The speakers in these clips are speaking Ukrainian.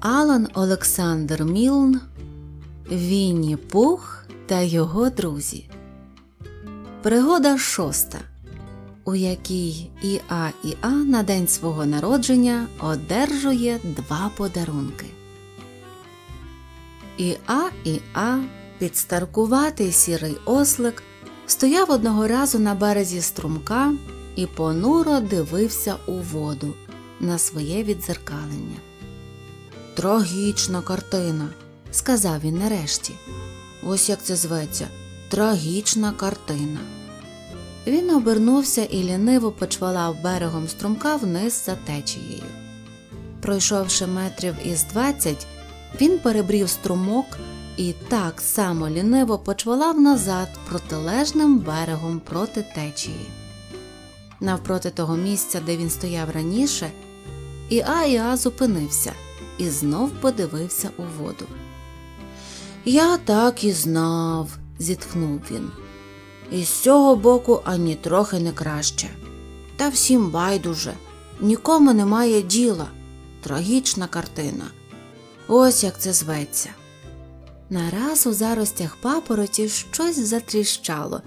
Алан Олександр Мілн, Вінні Пух та його друзі. Пригода шоста, у якій Іа А на день свого народження одержує два подарунки. І А І А підстаркуватий сірий ослик стояв одного разу на березі струмка і понуро дивився у воду на своє відзеркалення. Трагічна картина, сказав він нарешті. Ось як це зветься трагічна картина. Він обернувся і ліниво почвалав берегом струмка вниз за течією. Пройшовши метрів із двадцять, він перебрів струмок і так само ліниво почвалав назад протилежним берегом проти течії. Навпроти того місця, де він стояв раніше, Іа А зупинився і знов подивився у воду. Я так і знав, зітхнув він. І з цього боку ані трохи не краще. Та всім байдуже, нікому немає діла. Трагічна картина. Ось як це зветься. Нараз у заростях папороті щось затріщало,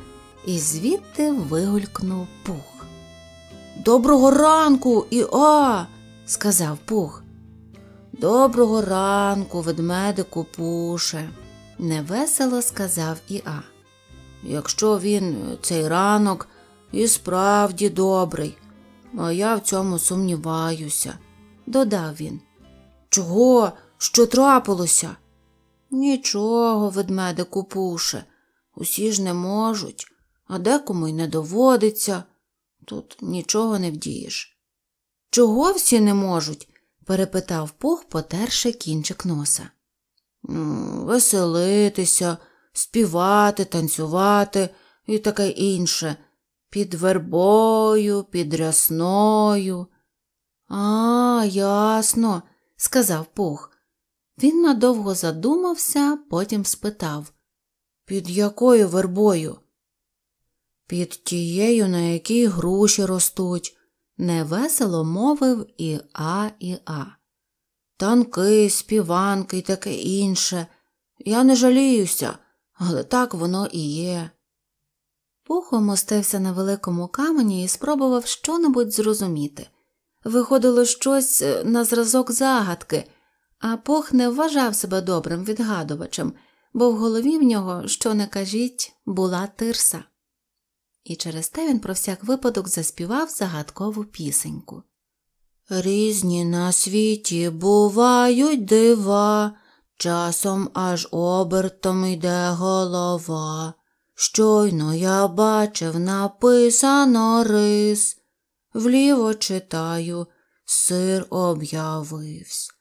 і звідти вигулькнув пух. Доброго ранку, і о. сказав пух. Доброго ранку, ведмедику пуше, невесело сказав Іа. Якщо він цей ранок і справді добрий, а я в цьому сумніваюся, додав він. Чого? Що трапилося? Нічого, ведмедику пуше, усі ж не можуть, а декому й не доводиться. Тут нічого не вдієш. Чого всі не можуть? перепитав пух, потерши кінчик носа. Веселитися, співати, танцювати і таке інше. Під вербою, під рясною. А, ясно, сказав пух. Він надовго задумався, потім спитав. Під якою вербою? Під тією, на якій груші ростуть, невесело мовив і А, і А. Танки, співанки і таке інше. Я не жаліюся, але так воно і є. Пухо мостився на великому камені і спробував щонебудь зрозуміти. Виходило щось е, на зразок загадки, а пух не вважав себе добрим відгадувачем, бо в голові в нього, що не кажіть, була тирса і через те він про всяк випадок заспівав загадкову пісеньку. Різні на світі бувають дива, часом аж обертом йде голова. Щойно я бачив написано рис, вліво читаю, сир об'явився.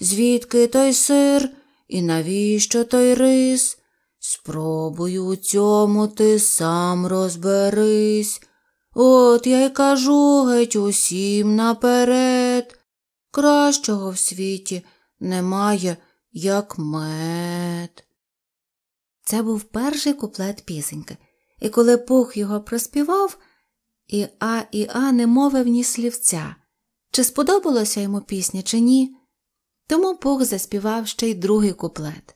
Звідки той сир і навіщо той рис? Спробуй у цьому ти сам розберись. От я й кажу геть усім наперед. Кращого в світі немає, як мед. Це був перший куплет пісеньки, і коли Пух його проспівав, і А і А не мовив ні слівця, чи сподобалося йому пісня, чи ні. Тому Пух заспівав ще й другий куплет.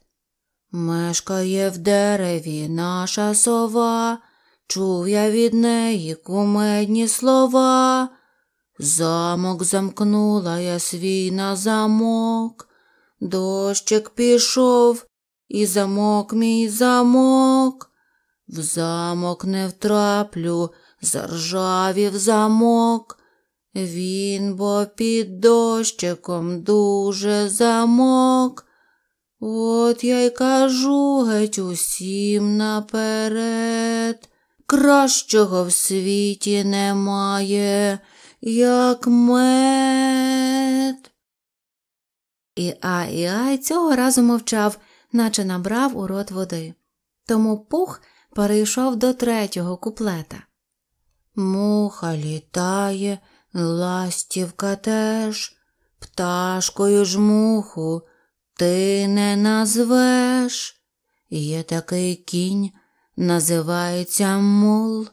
Мешкає в дереві наша сова, чув я від неї кумедні слова. Замок замкнула я свій на замок, дощик пішов, і замок мій замок, в замок не втраплю, заржавів замок. Він бо під дощиком дуже замок. От я й кажу геть усім наперед. Кращого в світі немає, як мед. І а ай цього разу мовчав, наче набрав у рот води. Тому пух перейшов до третього куплета. Муха літає, ластівка теж, пташкою ж муху ти не назвеш. Є такий кінь, називається мул.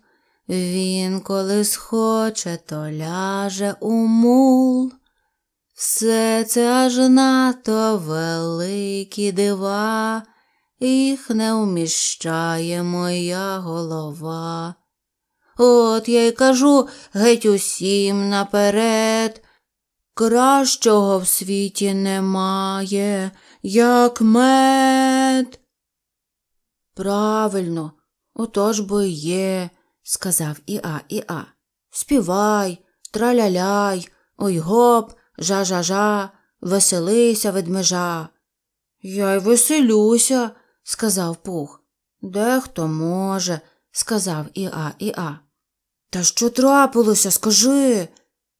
Він, коли схоче, то ляже у мул. Все це аж нато великі дива, їх не вміщає моя голова. От я й кажу геть усім наперед. Кращого в світі немає, як мед. Правильно, отож бо є, сказав Іа Іа. Співай, траляляй, ой гоп, жа жа жа, веселися ведмежа. Я й веселюся, сказав Пух. Дехто може, сказав Іа Іа. Та що трапилося, скажи?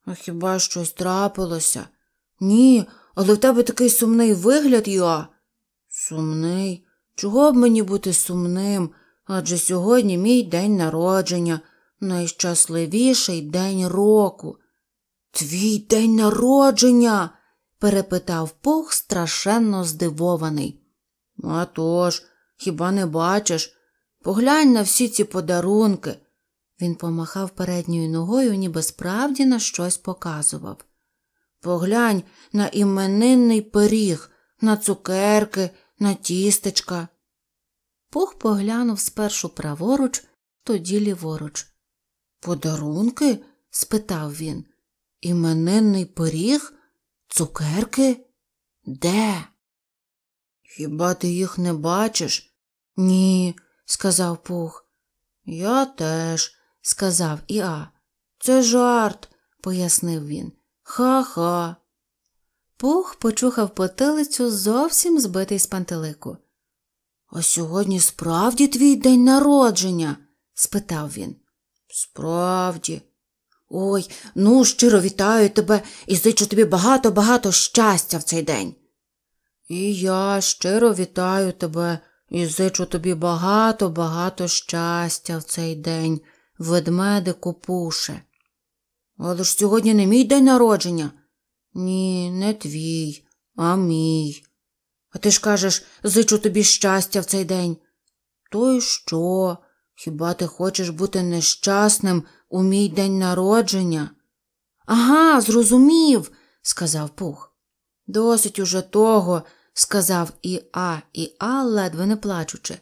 А ну, хіба щось трапилося? Ні, але в тебе такий сумний вигляд, Юа. Сумний? Чого б мені бути сумним? Адже сьогодні мій день народження, найщасливіший день року. Твій день народження? перепитав Пух, страшенно здивований. «А тож, хіба не бачиш? Поглянь на всі ці подарунки. Він помахав передньою ногою, ніби справді на щось показував. Поглянь на іменинний пиріг, на цукерки, на тістечка. Пух поглянув спершу праворуч, тоді ліворуч. Подарунки? спитав він. Іменинний пиріг? Цукерки? Де? Хіба ти їх не бачиш? Ні, сказав Пух. Я теж, сказав Іа. Це жарт, пояснив він. Ха-ха. Пух почухав потилицю, зовсім збитий з пантелику. А сьогодні справді твій день народження? спитав він. Справді. Ой, ну, щиро вітаю тебе і зичу тобі багато-багато щастя в цей день. І я щиро вітаю тебе і зичу тобі багато-багато щастя в цей день, ведмедику пуше. Але ж сьогодні не мій день народження. Ні, не твій, а мій. А ти ж кажеш, зичу тобі щастя в цей день. То й що? Хіба ти хочеш бути нещасним у мій день народження? Ага, зрозумів, сказав Пух. Досить уже того, сказав і А, і А, ледве не плачучи.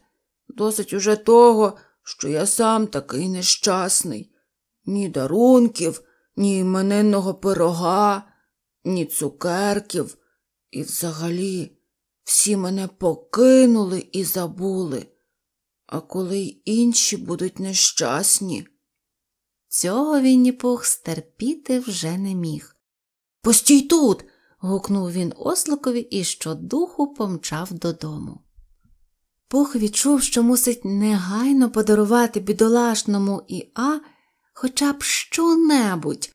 Досить уже того, що я сам такий нещасний. Ні дарунків, ні іменинного пирога, ні цукерків. І взагалі всі мене покинули і забули. А коли й інші будуть нещасні. Цього Вінні Пух стерпіти вже не міг. Постій тут. гукнув він осликові і щодуху помчав додому. Пух відчув, що мусить негайно подарувати бідолашному Іа хоча б що-небудь,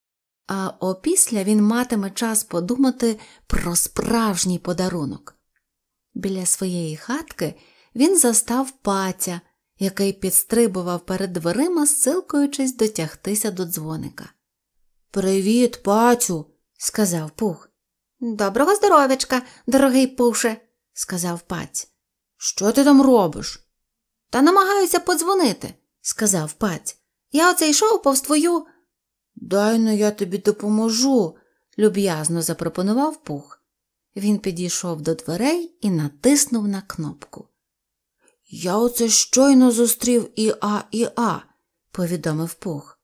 а опісля він матиме час подумати про справжній подарунок. Біля своєї хатки він застав паця, який підстрибував перед дверима, силкуючись дотягтися до дзвоника. Привіт, пацю, сказав Пух. Доброго здоров'ячка, дорогий Пуше, сказав паць. Що ти там робиш? Та намагаюся подзвонити, сказав паць. Я оце йшов повз твою. Дай ну я тобі допоможу, люб'язно запропонував пух. Він підійшов до дверей і натиснув на кнопку. Я оце щойно зустрів Іа Іа, повідомив пух.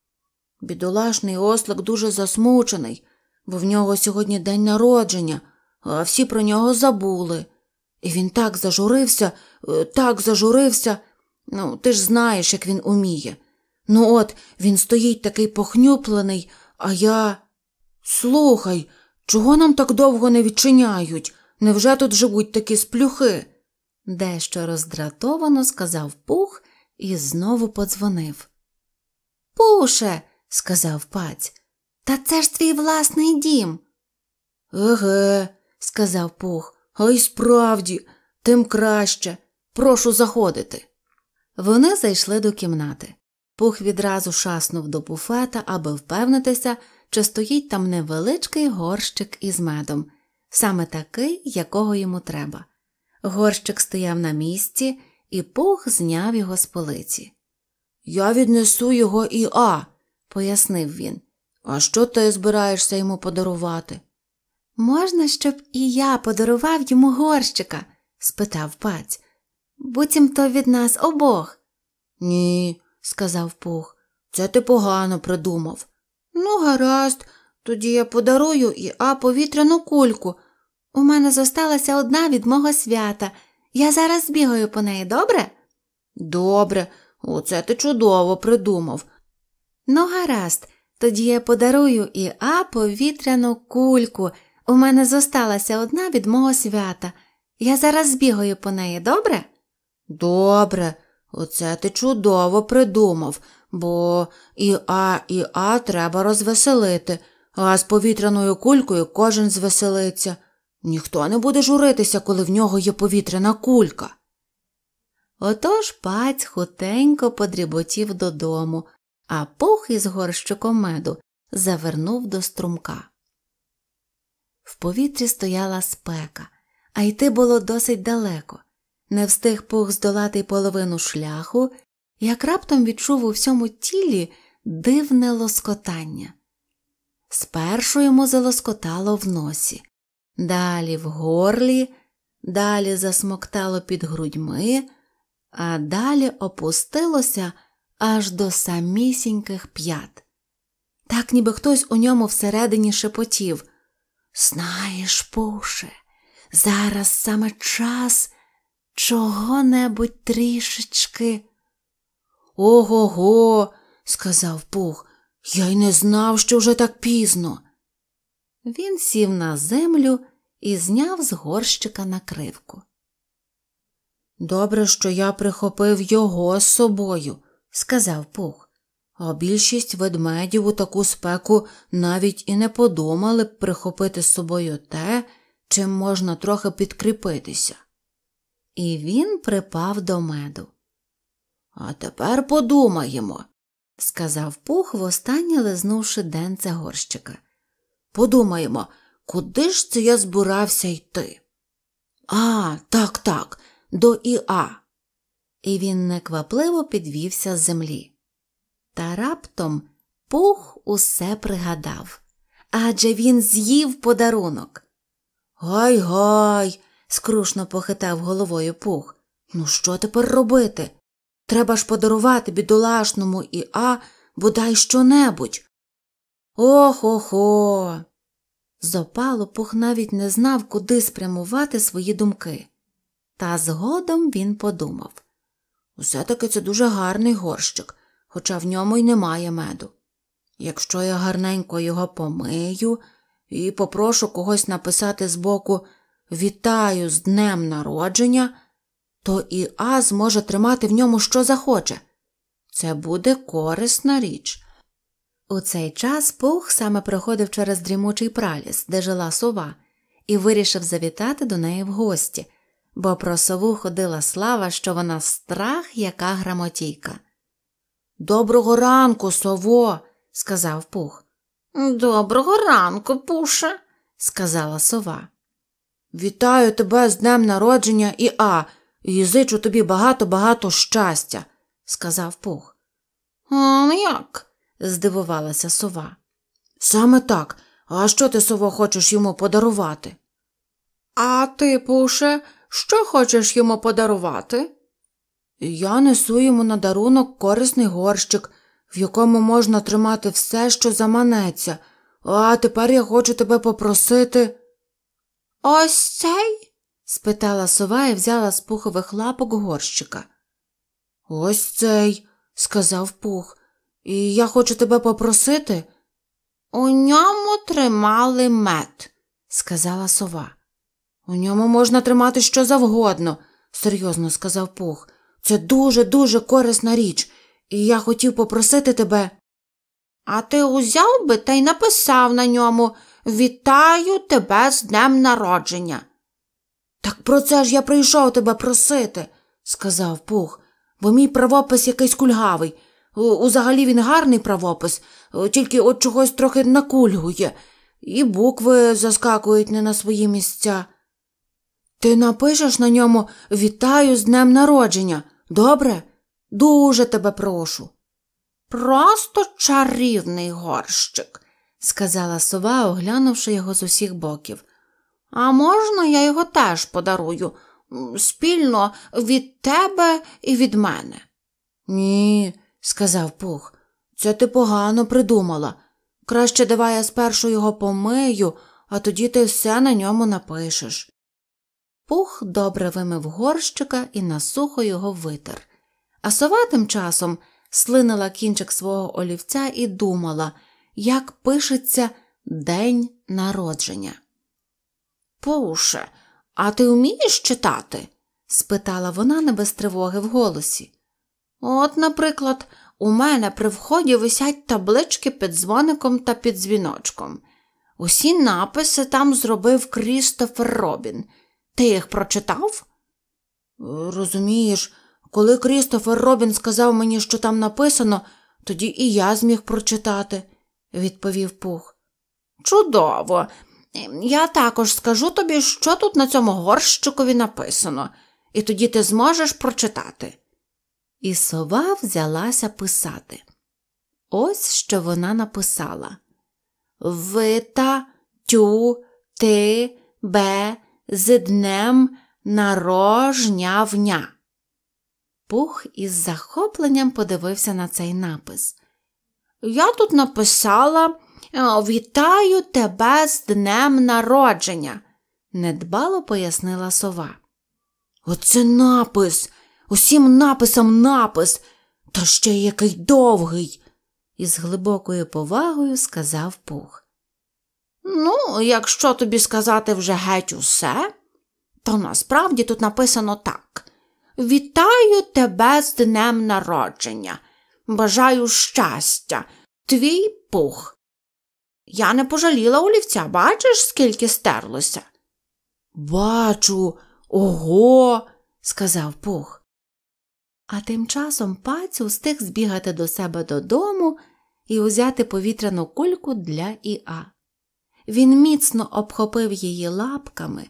Бідолашний ослик дуже засмучений, бо в нього сьогодні день народження, а всі про нього забули. І він так зажурився, е, так зажурився. Ну, ти ж знаєш, як він уміє. Ну, от він стоїть такий похнюплений, а я. Слухай, чого нам так довго не відчиняють? Невже тут живуть такі сплюхи? Дещо роздратовано сказав Пух і знову подзвонив. Пуше, сказав паць, та це ж твій власний дім. Еге, сказав Пух. А й справді, тим краще. Прошу заходити. Вони зайшли до кімнати. Пух відразу шаснув до буфета, аби впевнитися, чи стоїть там невеличкий горщик із медом, саме такий, якого йому треба. Горщик стояв на місці, і пух зняв його з полиці. Я віднесу його і А, пояснив він. А що ти збираєшся йому подарувати? Можна, щоб і я подарував йому горщика? спитав паць. Буцімто від нас обох. Ні, сказав Пух, це ти погано придумав. Ну, гаразд, тоді я подарую і А повітряну кульку. У мене зосталася одна від мого свята. Я зараз бігаю по неї, добре? Добре, оце ти чудово придумав. Ну, гаразд, тоді я подарую і А повітряну кульку. У мене зосталася одна від мого свята. Я зараз збігаю по неї, добре? Добре, оце ти чудово придумав, бо і А, і А треба розвеселити, а з повітряною кулькою кожен звеселиться. Ніхто не буде журитися, коли в нього є повітряна кулька. Отож паць хутенько подріботів додому, а пух із горщиком меду завернув до струмка повітрі стояла спека, а йти було досить далеко. Не встиг пух здолати половину шляху, як раптом відчув у всьому тілі дивне лоскотання. Спершу йому залоскотало в носі, далі в горлі, далі засмоктало під грудьми, а далі опустилося аж до самісіньких п'ят. Так ніби хтось у ньому всередині шепотів – Знаєш, Пуше, зараз саме час чого-небудь трішечки. Ого го, сказав Пух, я й не знав, що вже так пізно. Він сів на землю і зняв з горщика накривку. Добре, що я прихопив його з собою, сказав Пух а більшість ведмедів у таку спеку навіть і не подумали б прихопити з собою те, чим можна трохи підкріпитися. І він припав до меду. А тепер подумаємо, сказав Пух, востаннє лизнувши денце горщика. Подумаємо, куди ж це я збирався йти? А, так, так, до Іа. І він неквапливо підвівся з землі. Та раптом Пух усе пригадав адже він з'їв подарунок. Гай гай, скрушно похитав головою Пух. Ну, що тепер робити? Треба ж подарувати бідолашному і А бодай щонебудь. Ох охо. хо опалу Пух навіть не знав, куди спрямувати свої думки. Та згодом він подумав. Усе таки це дуже гарний горщик хоча в ньому й немає меду. Якщо я гарненько його помию і попрошу когось написати збоку Вітаю з днем народження, то і А зможе тримати в ньому що захоче. Це буде корисна річ. У цей час пух саме проходив через дрімучий праліс, де жила сова, і вирішив завітати до неї в гості, бо про сову ходила слава, що вона страх, яка грамотійка. Доброго ранку, сово, сказав Пух. Доброго ранку, Пуше, сказала сова. Вітаю тебе з днем народження і а, і зичу тобі багато-багато щастя, сказав Пух. «Он як? здивувалася сова. Саме так. А що ти, сово, хочеш йому подарувати? А ти, Пуше, що хочеш йому подарувати? Я несу йому на дарунок корисний горщик, в якому можна тримати все, що заманеться, а тепер я хочу тебе попросити. Ось цей? спитала сова і взяла з пухових лапок горщика. Ось цей, сказав пух, і я хочу тебе попросити. У ньому тримали мед, сказала сова. У ньому можна тримати що завгодно, серйозно сказав пух. Це дуже-дуже корисна річ, і я хотів попросити тебе. А ти узяв би та й написав на ньому Вітаю тебе з днем народження. Так про це ж я прийшов тебе просити, сказав Пух, бо мій правопис якийсь кульгавий. Узагалі він гарний правопис, тільки от чогось трохи накульгує, і букви заскакують не на свої місця. Ти напишеш на ньому Вітаю з днем народження. Добре, дуже тебе прошу. Просто чарівний горщик, сказала сова, оглянувши його з усіх боків. А можна я його теж подарую спільно від тебе і від мене? Ні, сказав Пух, це ти погано придумала. Краще давай я спершу його помию, а тоді ти все на ньому напишеш. Пух добре вимив горщика і насухо його витер. А сова тим часом слинила кінчик свого олівця і думала, як пишеться день народження. Пуше, а ти вмієш читати? спитала вона не без тривоги в голосі. От, наприклад, у мене при вході висять таблички під дзвоником та під дзвіночком. Усі написи там зробив Крістофер Робін. Ти їх прочитав? Розумієш, коли Крістофер Робін сказав мені, що там написано, тоді і я зміг прочитати, відповів Пух. Чудово. Я також скажу тобі, що тут на цьому горщикові написано, і тоді ти зможеш прочитати. І сова взялася писати. Ось що вона написала Вита, тю, ти, бе, з днем нарожнявня. Пух із захопленням подивився на цей напис. Я тут написала «Е, Вітаю тебе з днем народження, недбало пояснила сова. Оце напис, усім написам напис, та ще який довгий, із глибокою повагою сказав Пух. Ну, якщо тобі сказати вже геть усе, то насправді тут написано так: Вітаю тебе з днем народження. Бажаю щастя, твій пух. Я не пожаліла олівця, бачиш, скільки стерлося? Бачу, ого, сказав Пух. А тим часом пацю встиг збігати до себе додому і узяти повітряну кульку для Іа. Він міцно обхопив її лапками,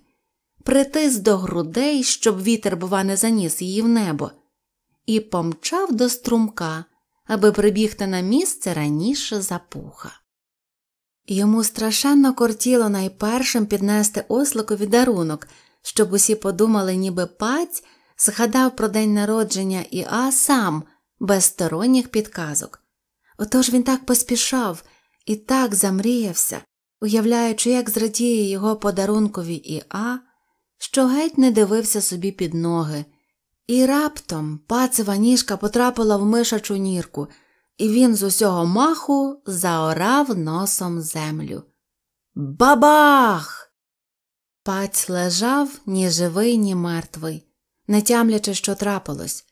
притис до грудей, щоб вітер, бува, не заніс її в небо, і помчав до струмка, аби прибігти на місце раніше запуха. Йому страшенно кортіло найпершим піднести осликові дарунок, щоб усі подумали, ніби паць згадав про день народження Іа сам, без сторонніх підказок. Отож він так поспішав і так замріявся уявляючи, як зрадіє його подарункові Іа, що геть не дивився собі під ноги, і раптом пацева ніжка потрапила в мишачу нірку, і він з усього маху заорав носом землю. Бабах! Паць лежав ні живий, ні мертвий, не тямлячи, що трапилось,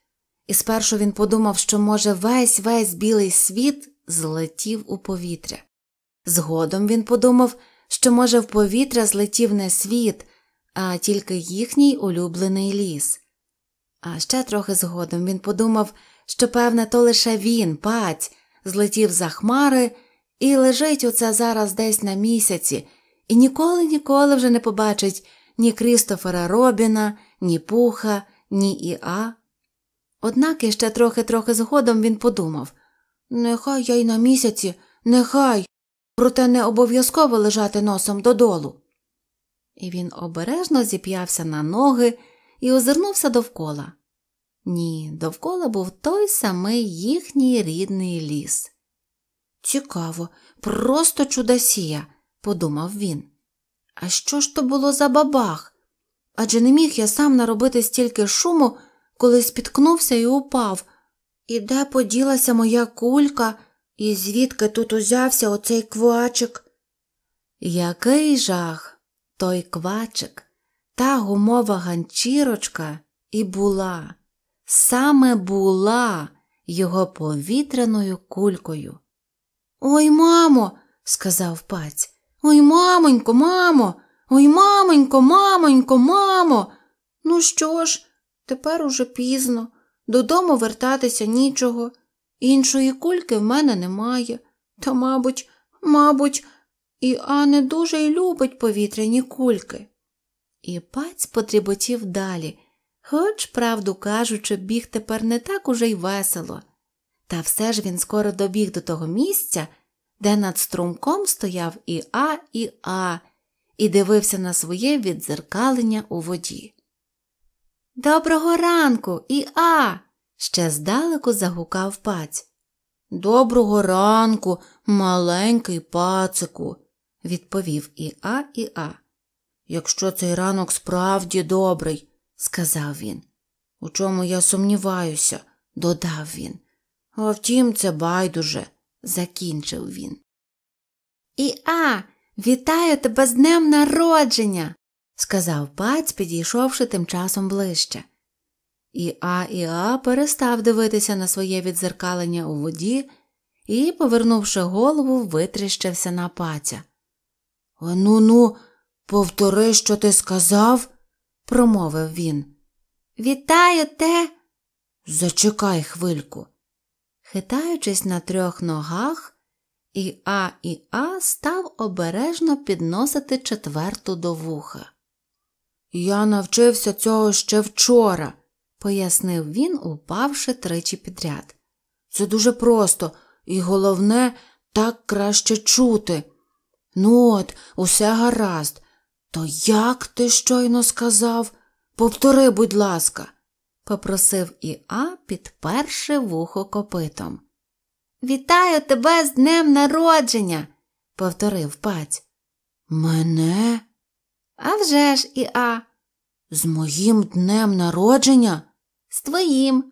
і спершу він подумав, що, може, весь весь білий світ злетів у повітря. Згодом він подумав, що, може, в повітря злетів не світ, а тільки їхній улюблений ліс. А ще трохи згодом він подумав, що, певне, то лише він, паць, злетів за хмари і лежить оце зараз десь на місяці, і ніколи ніколи вже не побачить ні Крістофера Робіна, ні Пуха, ні Іа. Однак іще трохи трохи згодом він подумав Нехай я й на місяці, нехай проте не обов'язково лежати носом додолу. І він обережно зіп'явся на ноги і озирнувся довкола. Ні, довкола був той самий їхній рідний ліс. Цікаво, просто чудосія, подумав він. А що ж то було за бабах? Адже не міг я сам наробити стільки шуму, коли спіткнувся і упав. І де поділася моя кулька, і звідки тут узявся оцей квачик? Який жах, той квачик, та гумова ганчірочка і була, саме була його повітряною кулькою. Ой, мамо, сказав паць, ой, мамонько, мамо, ой, мамонько, мамонько, мамо. Ну що ж, тепер уже пізно, додому вертатися нічого. Іншої кульки в мене немає, та, мабуть, мабуть, і Ане дуже й любить повітряні кульки. І паць потріботів далі, хоч, правду кажучи, біг тепер не так уже й весело. Та все ж він скоро добіг до того місця, де над струмком стояв і А, і А, і дивився на своє віддзеркалення у воді. Доброго ранку, і А. Ще здалеку загукав паць. Доброго ранку, маленький пацику, відповів Іа А, і А. Якщо цей ранок справді добрий, сказав він. У чому я сумніваюся, додав він. А втім, це байдуже, закінчив він. І А, вітаю тебе з днем народження, сказав паць, підійшовши тим часом ближче і Іа перестав дивитися на своє відзеркалення у воді і, повернувши голову, витріщився на паця. Ану ну, повтори, що ти сказав, промовив він. Вітаю те. Зачекай хвильку. Хитаючись на трьох ногах, Іа А став обережно підносити четверту до вуха. Я навчився цього ще вчора пояснив він, упавши тричі підряд. Це дуже просто, і головне, так краще чути. Ну от, усе гаразд. То як ти щойно сказав? Повтори, будь ласка, попросив Іа, підперши вухо копитом. Вітаю тебе з днем народження, повторив паць. Мене? «А вже ж, Іа, з моїм днем народження? З твоїм.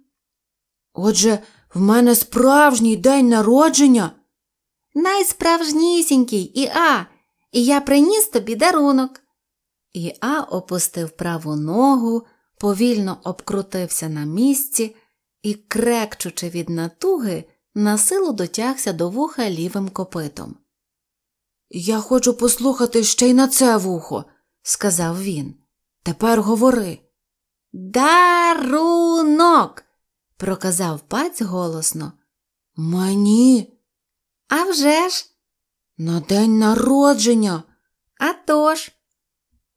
Отже, в мене справжній день народження. Найсправжнісінький Іа, і я приніс тобі дарунок. Іа опустив праву ногу, повільно обкрутився на місці і, крекчучи від натуги, на силу дотягся до вуха лівим копитом. Я хочу послухати ще й на це вухо, сказав він. Тепер говори. Дарунок, проказав паць голосно. Мені. «А вже ж!» На день народження. «А тож!»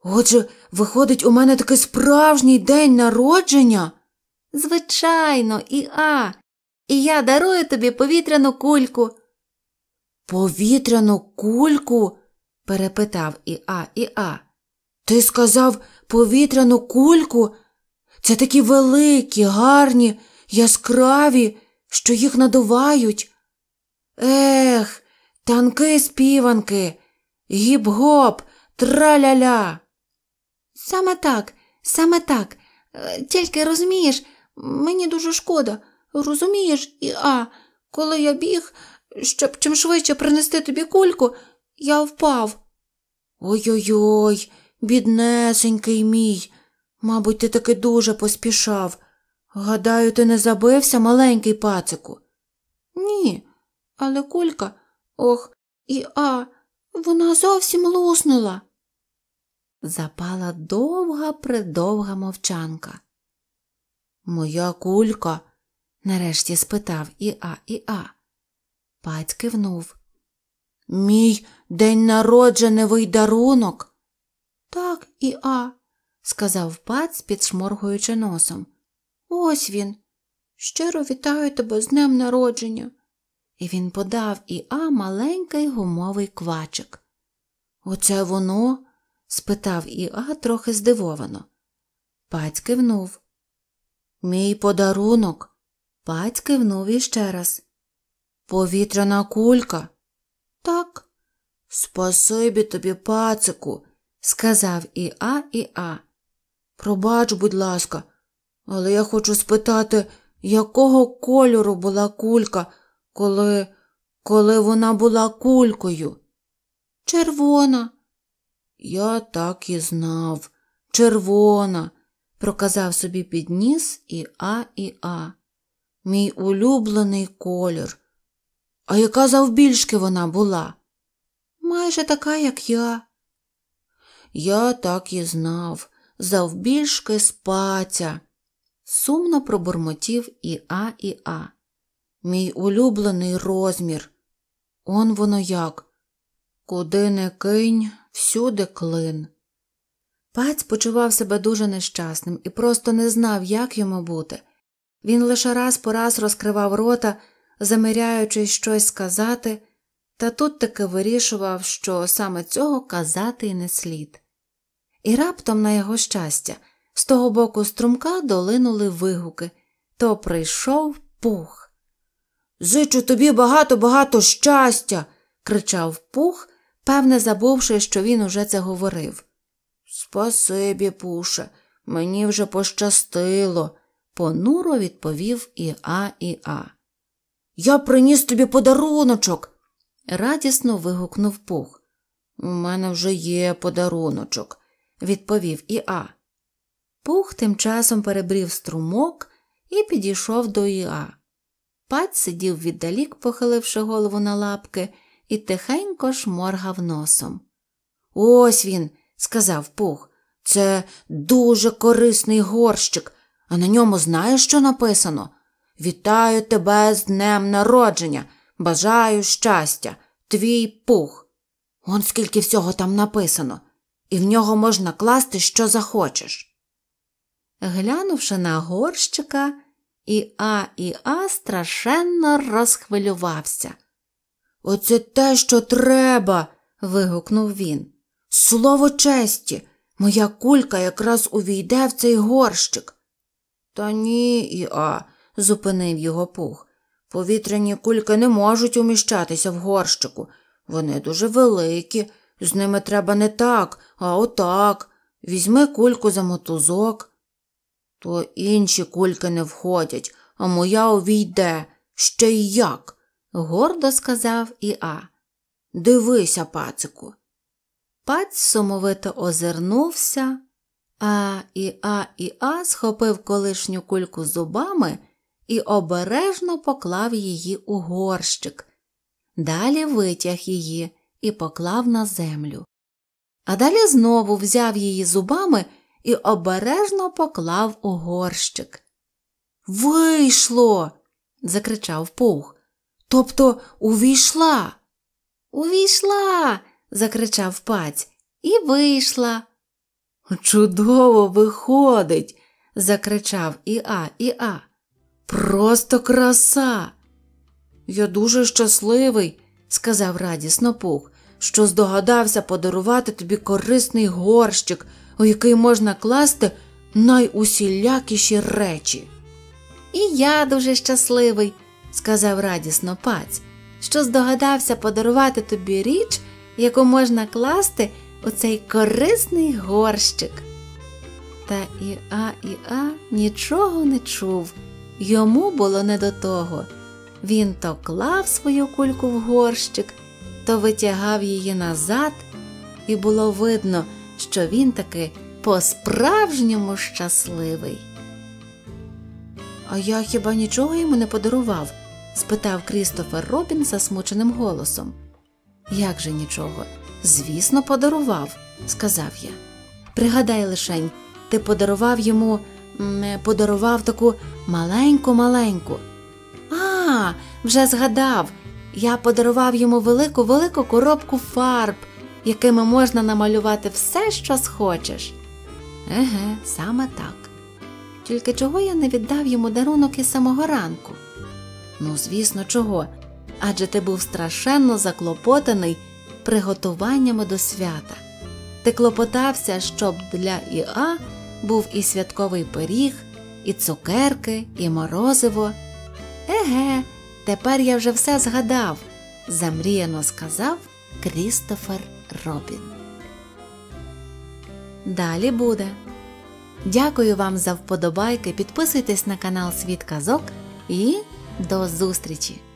Отже, виходить, у мене такий справжній день народження. Звичайно, і а. І я дарую тобі повітряну кульку. Повітряну кульку? перепитав Іа А. Ти сказав повітряну кульку. Це такі великі, гарні, яскраві, що їх надувають. Ех, танки співанки, гіп-гоп, траля-ля. Саме так, саме так. Е, тільки розумієш, мені дуже шкода. Розумієш, і а, коли я біг, щоб чим швидше принести тобі кульку, я впав. Ой-ой-ой, Біднесенький мій. Мабуть, ти таки дуже поспішав. Гадаю, ти не забився, маленький пацику. Ні, але кулька, ох, і а, вона зовсім луснула. Запала довга придовга мовчанка. Моя кулька, нарешті спитав Іа Іа. Пать кивнув. Мій день народженевий дарунок. Так, і а, сказав пац, підшморгуючи носом. Ось він. Щиро вітаю тебе з днем народження. І він подав Іа маленький гумовий квачик. Оце воно? спитав Іа трохи здивовано. Паць кивнув. Мій подарунок. Паць кивнув іще раз. Повітряна кулька. Так. Спасибі тобі, пацику, сказав і А, і А. Пробач, будь ласка, але я хочу спитати, якого кольору була кулька, коли коли вона була кулькою? Червона. Я так і знав. Червона, проказав собі під ніс і А і А. Мій улюблений колір. А яка завбільшки вона була? Майже така, як я. Я так і знав. Завбільшки спатя. Сумно пробурмотів і А і А. Мій улюблений розмір. Он воно як. Куди не кинь, всюди клин. Паць почував себе дуже нещасним і просто не знав, як йому бути. Він лише раз по раз розкривав рота, замиряючись щось сказати, та тут таки вирішував, що саме цього казати і не слід. І раптом, на його щастя, з того боку струмка долинули вигуки. То прийшов пух. Зичу тобі багато, багато щастя. кричав пух, певне забувши, що він уже це говорив. Спасибі, пуше, мені вже пощастило, понуро відповів і А і А. Я приніс тобі подаруночок. радісно вигукнув пух. У мене вже є подаруночок відповів Іа. Пух тим часом перебрів струмок і підійшов до Іа. Пат сидів віддалік, похиливши голову на лапки, і тихенько шморгав носом. Ось він, сказав Пух, це дуже корисний горщик, а на ньому знаєш, що написано? Вітаю тебе з днем народження, бажаю щастя, твій пух. Он скільки всього там написано і в нього можна класти що захочеш. Глянувши на горщика, Іа А і А страшенно розхвилювався. Оце те, що треба. вигукнув він. Слово честі, моя кулька якраз увійде в цей горщик. Та ні, Іа, зупинив його пух. Повітряні кульки не можуть уміщатися в горщику. Вони дуже великі, з ними треба не так, а отак. Візьми кульку за мотузок. То інші кульки не входять, а моя увійде. Ще й як, гордо сказав Іа. Дивися, пацику. Паць сумовито озирнувся, а Іа Іа схопив колишню кульку зубами і обережно поклав її у горщик. Далі витяг її і поклав на землю. А далі знову взяв її зубами і обережно поклав у горщик. Вийшло. закричав Пух. Тобто увійшла. Увійшла. закричав паць і вийшла. Чудово виходить, закричав Іа Іа. Просто краса. Я дуже щасливий, сказав радісно пух, що здогадався подарувати тобі корисний горщик, у який можна класти найусілякіші речі. І я дуже щасливий, сказав радісно паць, що здогадався подарувати тобі річ, яку можна класти у цей корисний горщик. Та Іа Іа нічого не чув, йому було не до того. Він то клав свою кульку в горщик, то витягав її назад, і було видно, що він таки по-справжньому щасливий. А я хіба нічого йому не подарував? спитав Крістофер Робін засмученим голосом. Як же нічого? Звісно, подарував, сказав я. Пригадай лишень, ти подарував йому, подарував таку маленьку маленьку вже згадав, я подарував йому велику велику коробку фарб, якими можна намалювати все, що схочеш. Еге, саме так. Тільки чого я не віддав йому дарунок із самого ранку? Ну, звісно, чого? Адже ти був страшенно заклопотаний приготуваннями до свята. Ти клопотався, щоб для Іа був і святковий пиріг, і цукерки, і морозиво. Еге, тепер я вже все згадав, замріяно сказав Крістофер Робін. Далі буде. Дякую вам за вподобайки. Підписуйтесь на канал Світ Казок і до зустрічі!